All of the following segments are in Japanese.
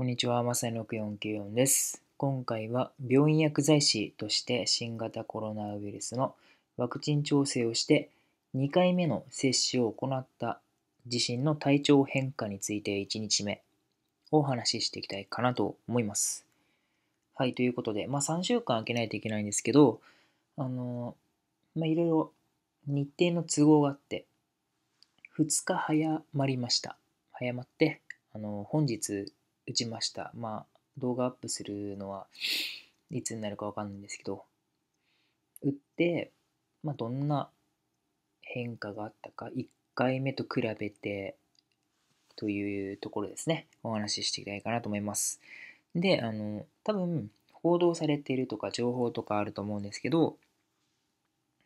こんにちは、まさに6494です。今回は病院薬剤師として新型コロナウイルスのワクチン調整をして2回目の接種を行った自身の体調変化について1日目をお話ししていきたいかなと思います。はい、ということで、まあ、3週間空けないといけないんですけど、あの、まあ、いろいろ日程の都合があって、2日早まりました。早まって、あの、本日打ちました。まあ、動画アップするのはいつになるかわかんないんですけど、打って、まあ、どんな変化があったか、1回目と比べてというところですね、お話ししていきたいかなと思います。で、あの、多分、報道されているとか情報とかあると思うんですけど、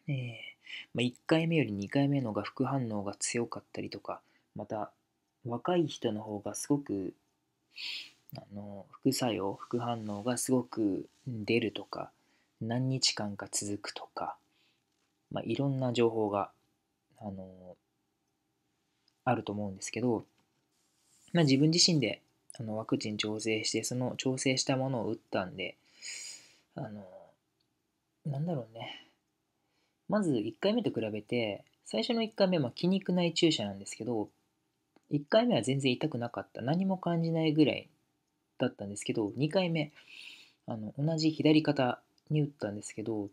えーまあ、1回目より2回目のが副反応が強かったりとか、また若い人の方がすごくあの副作用副反応がすごく出るとか何日間か続くとか、まあ、いろんな情報があのあると思うんですけど、まあ、自分自身であのワクチン調整してその調整したものを打ったんであのなんだろうねまず1回目と比べて最初の1回目は筋肉内注射なんですけど1回目は全然痛くなかった何も感じないぐらいだったんですけど2回目あの同じ左肩に打ったんですけど、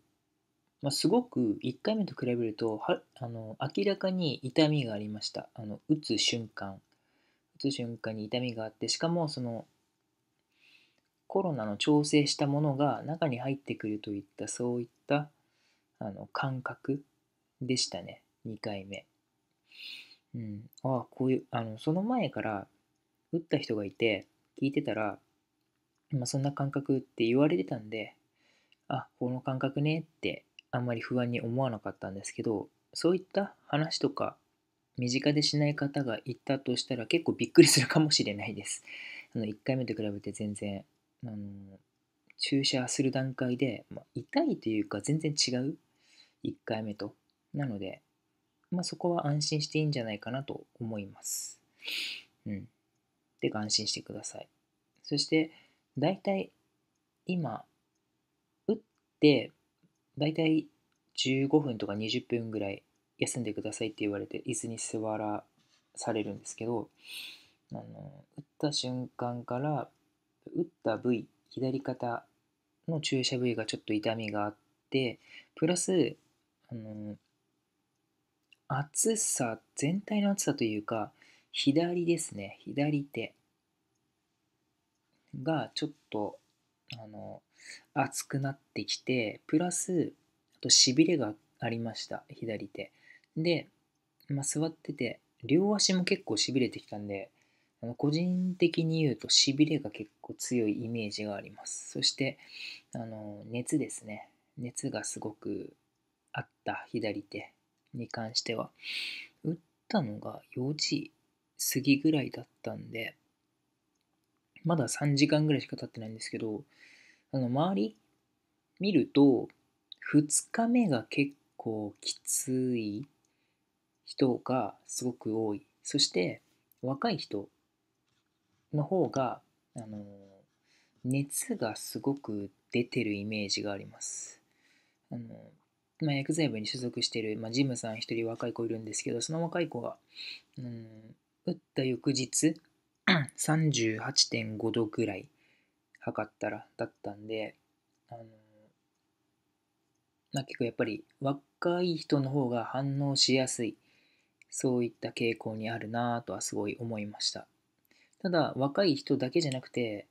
まあ、すごく1回目と比べるとはあの明らかに痛みがありましたあの打つ瞬間打つ瞬間に痛みがあってしかもそのコロナの調整したものが中に入ってくるといったそういったあの感覚でしたね2回目うん、ああ、こういう、あの、その前から打った人がいて、聞いてたら、まあ、そんな感覚って言われてたんで、あ、この感覚ねってあんまり不安に思わなかったんですけど、そういった話とか身近でしない方がいたとしたら結構びっくりするかもしれないです。あの1回目と比べて全然、あの注射する段階で、まあ、痛いというか全然違う1回目と。なので、まあ、そこは安心していいんじゃないかなと思います。うん。てか安心してください。そして、大体今、打って、大体15分とか20分ぐらい休んでくださいって言われて、椅子に座らされるんですけど、あの打った瞬間から、打った部位、左肩の注射部位がちょっと痛みがあって、プラス、あの暑さ、全体の暑さというか、左ですね、左手がちょっと、あの、熱くなってきて、プラス、あと、しびれがありました、左手。で、まあ、座ってて、両足も結構しびれてきたんで、あの個人的に言うと、しびれが結構強いイメージがあります。そして、あの、熱ですね。熱がすごくあった、左手。に関しては。打ったのが4時過ぎぐらいだったんで、まだ3時間ぐらいしか経ってないんですけど、あの、周り見ると、2日目が結構きつい人がすごく多い。そして、若い人の方が、あの、熱がすごく出てるイメージがあります。あのまあ、薬剤部に所属してる、まあ、ジムさん一人若い子いるんですけど、その若い子が、うん、打った翌日、38.5 度ぐらい測ったら、だったんで、あの、まあ、結構やっぱり若い人の方が反応しやすい、そういった傾向にあるなとはすごい思いました。ただ、若い人だけじゃなくて、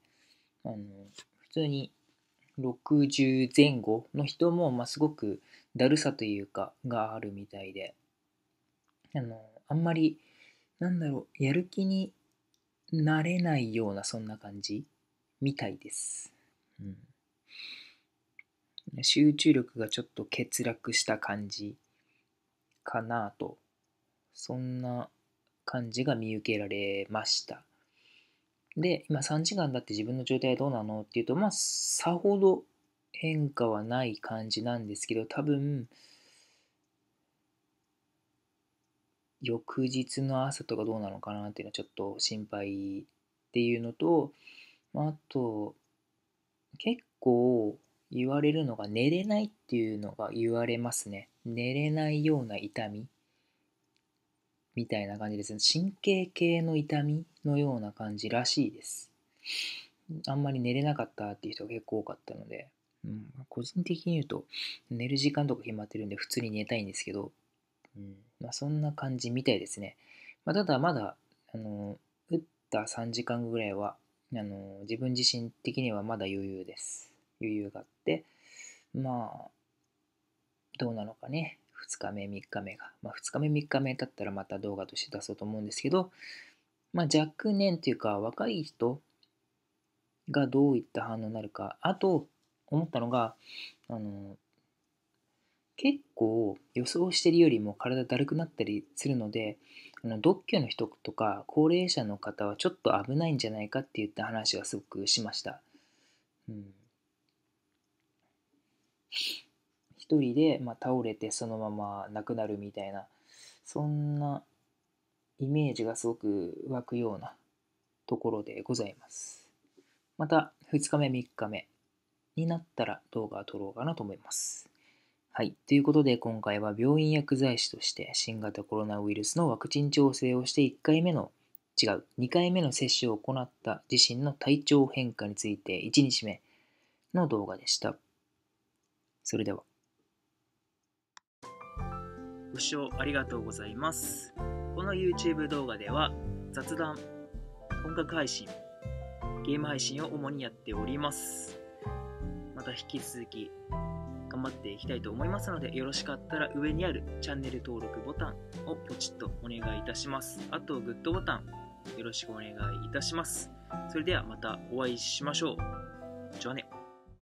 あの、普通に60前後の人も、まあ、すごくだるさというか、があるみたいで、あの、あんまり、なんだろう、やる気になれないような、そんな感じみたいです。うん。集中力がちょっと欠落した感じかなと、そんな感じが見受けられました。で、今3時間だって自分の状態はどうなのっていうと、まあ、さほど変化はない感じなんですけど、多分、翌日の朝とかどうなのかなっていうのはちょっと心配っていうのと、あ、と、結構言われるのが寝れないっていうのが言われますね。寝れないような痛みみたいな感じですね。神経系の痛みのような感じらしいです。あんまり寝れなかったっていう人が結構多かったので。うん、個人的に言うと、寝る時間とか決まってるんで、普通に寝たいんですけど、うんまあ、そんな感じみたいですね。まあ、ただ、まだ、あの、打った3時間ぐらいは、あの、自分自身的にはまだ余裕です。余裕があって、まあ、どうなのかね。2日目、3日目が。まあ、2日目、3日目だったらまた動画として出そうと思うんですけど、まあ、若年というか、若い人がどういった反応になるか、あと、思ったのが、あの、結構予想してるよりも体だるくなったりするので、あの独居の人とか高齢者の方はちょっと危ないんじゃないかって言った話はすごくしました。うん、一人で、まあ、倒れてそのまま亡くなるみたいなそんなイメージがすごく湧くようなところでございます。また2日目3日目になったら動画を撮ろうかなと思います。はい。ということで、今回は病院薬剤師として新型コロナウイルスのワクチン調整をして1回目の、違う、2回目の接種を行った自身の体調変化について1日目の動画でした。それでは。ご視聴ありがとうございます。この YouTube 動画では雑談、音楽配信、ゲーム配信を主にやっております。また引き続き頑張っていきたいと思いますのでよろしかったら上にあるチャンネル登録ボタンをポチッとお願いいたしますあとグッドボタンよろしくお願いいたしますそれではまたお会いしましょうじゃあね